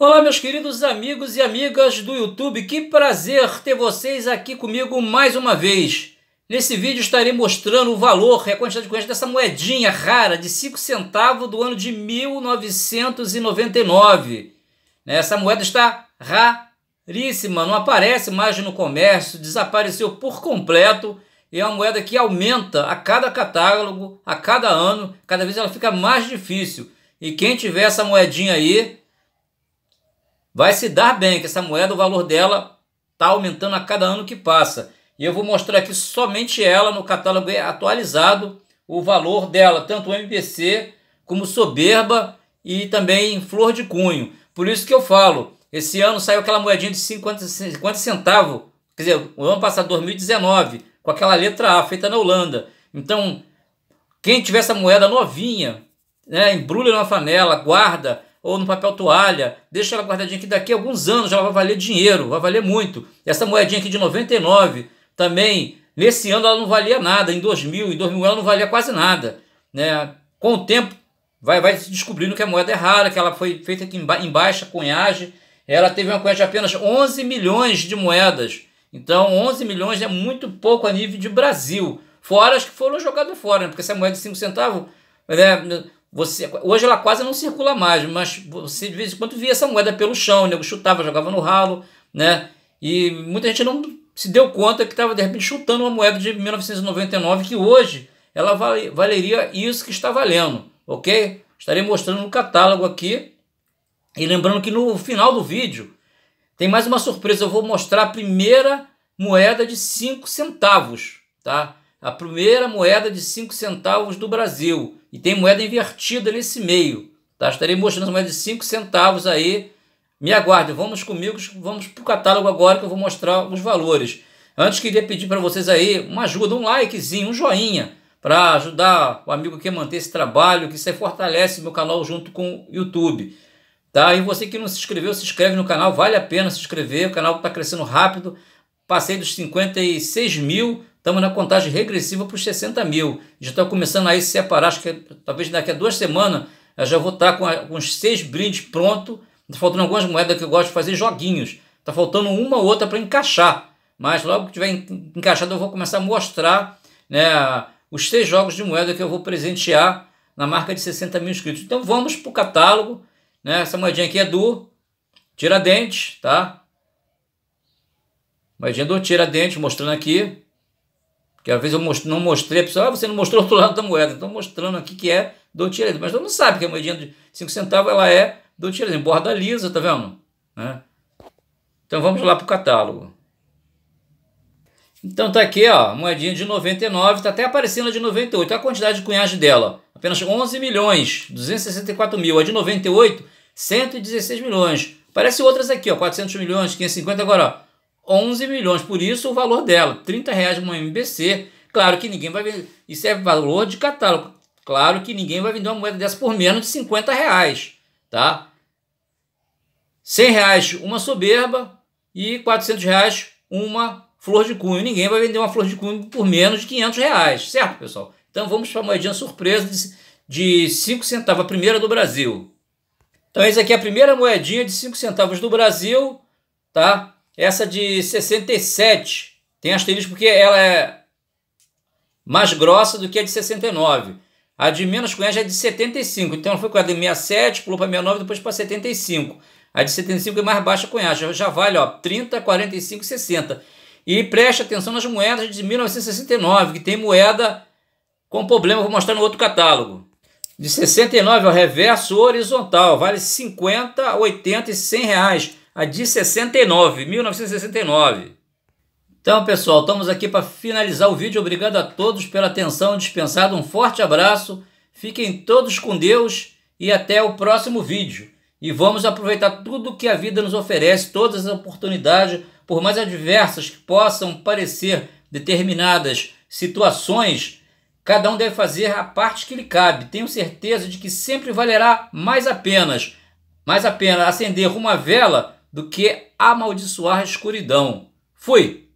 Olá, meus queridos amigos e amigas do YouTube, que prazer ter vocês aqui comigo mais uma vez. Nesse vídeo estarei mostrando o valor e a quantidade de corrente dessa moedinha rara de 5 centavos do ano de 1999. Né, essa moeda está raríssima, não aparece mais no comércio, desapareceu por completo e é uma moeda que aumenta a cada catálogo, a cada ano, cada vez ela fica mais difícil. E quem tiver essa moedinha aí, vai se dar bem, que essa moeda, o valor dela está aumentando a cada ano que passa. E eu vou mostrar aqui somente ela no catálogo atualizado, o valor dela, tanto o MPC como Soberba e também Flor de Cunho. Por isso que eu falo, esse ano saiu aquela moedinha de 50, 50 centavos, quer dizer, o ano passado, 2019, com aquela letra A feita na Holanda. Então, quem tiver essa moeda novinha, né, embrulha numa panela, guarda, ou no papel toalha, deixa ela guardadinha que daqui a alguns anos ela vai valer dinheiro, vai valer muito. Essa moedinha aqui de 99 também, nesse ano ela não valia nada, em 2000, em 2000 ela não valia quase nada. Né? Com o tempo vai, vai se descobrindo que a moeda é rara, que ela foi feita aqui em, baixa cunhagem, ela teve uma cunhagem de apenas 11 milhões de moedas. Então 11 milhões é muito pouco a nível de Brasil, fora as que foram jogadas fora, né? porque essa moeda de 5 centavos... Né? Você, hoje ela quase não circula mais, mas você de vez em quando via essa moeda pelo chão, o nego chutava, jogava no ralo, né? E muita gente não se deu conta que estava de repente chutando uma moeda de 1999 que hoje ela valeria isso que está valendo, ok? Estarei mostrando no catálogo aqui. E lembrando que no final do vídeo tem mais uma surpresa, eu vou mostrar a primeira moeda de 5 centavos, tá? A primeira moeda de 5 centavos do Brasil e tem moeda invertida nesse meio. Tá? Estarei mostrando moedas de 5 centavos aí. Me aguarde, vamos comigo, vamos para o catálogo agora que eu vou mostrar os valores. Antes, queria pedir para vocês aí uma ajuda, um likezinho, um joinha, para ajudar o amigo que manter esse trabalho, que você fortalece meu canal junto com o YouTube. Tá? E você que não se inscreveu, se inscreve no canal, vale a pena se inscrever, o canal está crescendo rápido. Passei dos 56 mil, Estamos na contagem regressiva para os 60 mil. Já estou tá começando a separar. Acho que é, talvez daqui a duas semanas eu já vou estar tá com, a, com uns seis brindes pronto. Está faltando algumas moedas que eu gosto de fazer joguinhos. Está faltando uma ou outra para encaixar. Mas logo que tiver encaixado, eu vou começar a mostrar né, os seis jogos de moeda que eu vou presentear na marca de 60 mil inscritos. Então vamos para o catálogo. Né? Essa moedinha aqui é do Tiradentes, tá? Moedinha do Tiradentes, mostrando aqui. Que às vezes eu most, não mostrei, a pessoa, ah, você não mostrou o outro lado da moeda. Estou mostrando aqui que é do direito. Mas todo mundo sabe que a moedinha de 5 centavos ela é do direito. Borda lisa, tá vendo? Né? Então vamos lá para o catálogo. Então tá aqui, ó, moedinha de 99, tá até aparecendo a de 98. a quantidade de cunhagem dela. Apenas 11 milhões, 264 mil. A de 98, 116 milhões. Parece outras aqui, ó, 400 milhões, 550. Agora, ó, 11 milhões, por isso o valor dela, 30 reais uma MBC. Claro que ninguém vai vender, isso é valor de catálogo. Claro que ninguém vai vender uma moeda dessa por menos de 50 reais, tá? 100 reais uma soberba e 400 reais uma flor de cunho. Ninguém vai vender uma flor de cunho por menos de 500 reais, certo, pessoal? Então vamos para a moedinha surpresa de, 5 centavos, a primeira do Brasil. Então essa aqui é a primeira moedinha de 5 centavos do Brasil, tá? Essa de 67 tem asterisco porque ela é mais grossa do que a de 69. A de menos conhece é de 75. Então ela foi com a de 67, pulou para 69, depois para 75. A de 75 é mais baixa conhece. Já vale ó, 30, 45, 60. E preste atenção nas moedas de 1969, que tem moeda com problema, vou mostrar no outro catálogo. De 69 ao reverso horizontal, vale 50, 80 e 100 reais a de 69, 1969. Então, pessoal, estamos aqui para finalizar o vídeo. Obrigado a todos pela atenção dispensada. Um forte abraço. Fiquem todos com Deus e até o próximo vídeo. E vamos aproveitar tudo que a vida nos oferece, todas as oportunidades, por mais adversas que possam parecer determinadas situações, cada um deve fazer a parte que lhe cabe. Tenho certeza de que sempre valerá mais apenas mais a pena acender uma vela do que amaldiçoar a escuridão. Fui!